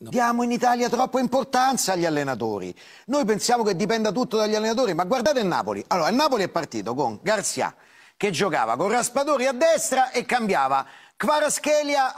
No. Diamo in Italia troppa importanza agli allenatori. Noi pensiamo che dipenda tutto dagli allenatori, ma guardate il Napoli. Allora, il Napoli è partito con Garzia, che giocava con Raspadori a destra e cambiava Kvaraschelia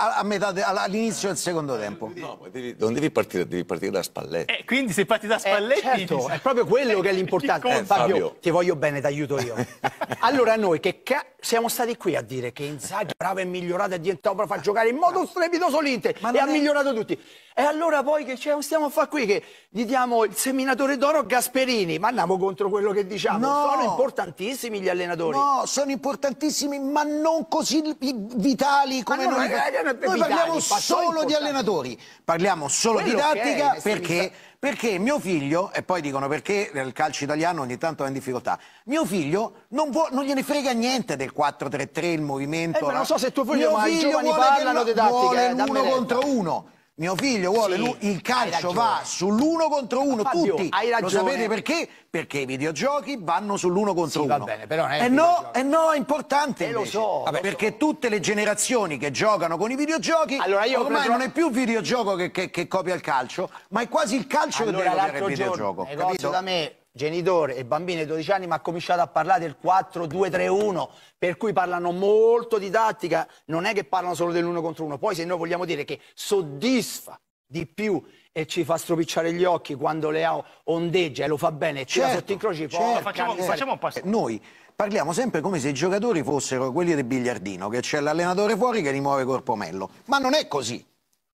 all'inizio del secondo tempo. No, devi, non devi partire, devi partire da Spalletti. Eh, quindi se parti da eh, Spalletti... Eh, certo, è proprio quello che è l'importante. Eh, Fabio, Fabio, ti voglio bene, ti aiuto io. allora noi che siamo stati qui a dire che Inzaghi bravo è migliorato, è diventato bravo a giocare in modo strepitoso l'Inter e ha è... migliorato tutti. E allora poi che cioè, stiamo a fare qui? Che gli diamo il seminatore d'oro Gasperini, ma andiamo contro quello che diciamo. No. Sono importantissimi gli allenatori. No, sono importantissimi, ma non così vitali come no, noi. Eh, noi vitali, parliamo solo di allenatori, parliamo solo quello di tattica okay, perché perché mio figlio, e poi dicono perché il calcio italiano ogni tanto è in difficoltà, mio figlio non, vuo, non gliene frega niente del 4-3-3, il movimento. Eh, la... Non so se tuo figlio, mio ma figlio i giovani parlano di tattica. Eh, vuole eh, uno contro uno mio figlio vuole sì, il calcio va sull'uno contro uno Fabio, tutti hai ragione. lo sapete perché? perché i videogiochi vanno sull'uno contro sì, uno va bene, però non è eh no, eh no, è importante eh lo so, Vabbè, lo perché so. tutte le generazioni che giocano con i videogiochi allora ormai preso... non è più il videogioco che, che, che, copia il calcio ma è quasi il calcio allora, che deve copiare il videogioco eh, capito? da me genitore e bambini di 12 anni, ma ha cominciato a parlare del 4-2-3-1, per cui parlano molto di tattica, non è che parlano solo dell'uno contro uno. Poi se noi vogliamo dire che soddisfa di più e ci fa stropicciare gli occhi quando Leao ondeggia e lo fa bene, certo, tira sotto in croci, certo, facciamo, facciamo un passo. Eh, noi parliamo sempre come se i giocatori fossero quelli del biliardino, che c'è l'allenatore fuori che rimuove Corpomello, ma non è così.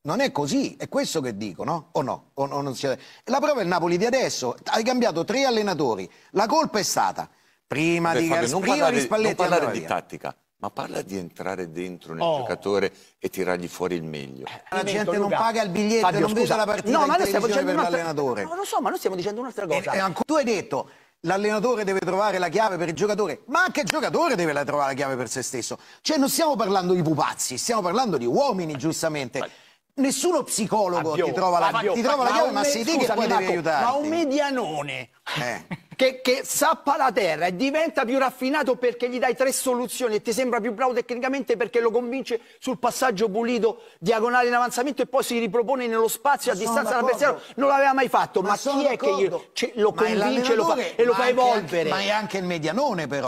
Non è così, è questo che dico, no? O no? O, o non si... La prova è il Napoli di adesso, hai cambiato tre allenatori, la colpa è stata prima Beh, di, Fabio, non prima parlare, di Spalletti. Non parlare di tattica, ma parla di entrare dentro nel oh. giocatore e tirargli fuori il meglio. Eh, la gente non paga il biglietto, Fabio, non scusa. vede la partita no, ma noi stiamo dicendo per l'allenatore. No, lo so, ma noi stiamo dicendo un'altra cosa. E, e Tu hai detto l'allenatore deve trovare la chiave per il giocatore, ma anche il giocatore deve trovare la chiave per se stesso. Cioè non stiamo parlando di pupazzi, stiamo parlando di uomini, giustamente. Vai. Nessuno psicologo Abbio, ti trova la, ti trova la chiave, ma, ma sei te che poi Marco, Ma un medianone eh. che, che, sappa la terra e diventa più raffinato perché gli dai tre soluzioni e ti sembra più bravo tecnicamente perché lo convince sul passaggio pulito, diagonale in avanzamento e poi si ripropone nello spazio a distanza dal pensiero. Non l'aveva mai fatto, ma, ma chi è che lo convince e lo fa, e lo fa evolvere? Anche, ma è anche il medianone però.